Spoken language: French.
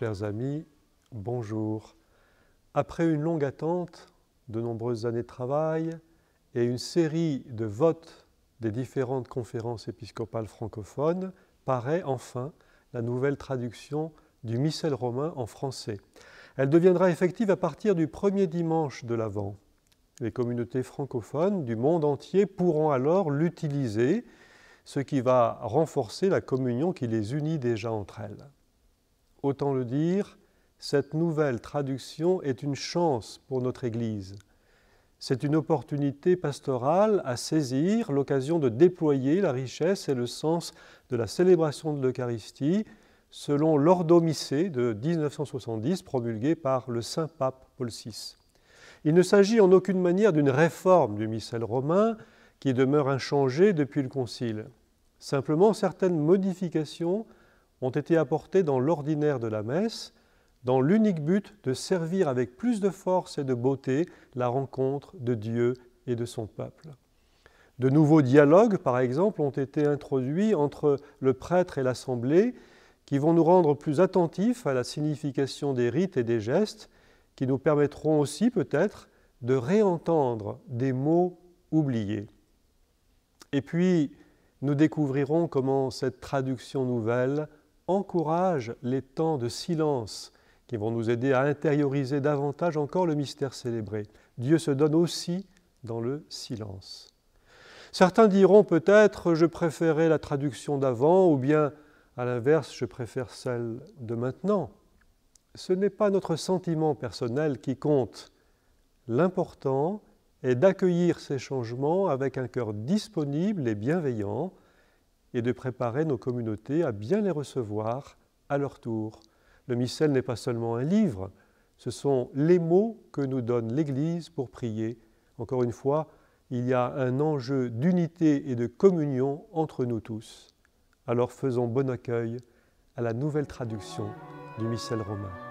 Chers amis, bonjour. Après une longue attente, de nombreuses années de travail et une série de votes des différentes conférences épiscopales francophones, paraît enfin la nouvelle traduction du missel romain en français. Elle deviendra effective à partir du premier dimanche de l'Avent. Les communautés francophones du monde entier pourront alors l'utiliser, ce qui va renforcer la communion qui les unit déjà entre elles. Autant le dire, cette nouvelle traduction est une chance pour notre Église. C'est une opportunité pastorale à saisir, l'occasion de déployer la richesse et le sens de la célébration de l'Eucharistie selon l'ordomicée de 1970 promulguée par le Saint Pape Paul VI. Il ne s'agit en aucune manière d'une réforme du missel romain qui demeure inchangé depuis le Concile. Simplement, certaines modifications ont été apportés dans l'ordinaire de la messe, dans l'unique but de servir avec plus de force et de beauté la rencontre de Dieu et de son peuple. De nouveaux dialogues, par exemple, ont été introduits entre le prêtre et l'assemblée, qui vont nous rendre plus attentifs à la signification des rites et des gestes, qui nous permettront aussi peut-être de réentendre des mots oubliés. Et puis, nous découvrirons comment cette traduction nouvelle encourage les temps de silence qui vont nous aider à intérioriser davantage encore le mystère célébré. Dieu se donne aussi dans le silence. Certains diront peut-être je préférais la traduction d'avant ou bien à l'inverse je préfère celle de maintenant. Ce n'est pas notre sentiment personnel qui compte. L'important est d'accueillir ces changements avec un cœur disponible et bienveillant et de préparer nos communautés à bien les recevoir à leur tour. Le missel n'est pas seulement un livre, ce sont les mots que nous donne l'Église pour prier. Encore une fois, il y a un enjeu d'unité et de communion entre nous tous. Alors faisons bon accueil à la nouvelle traduction du missel romain.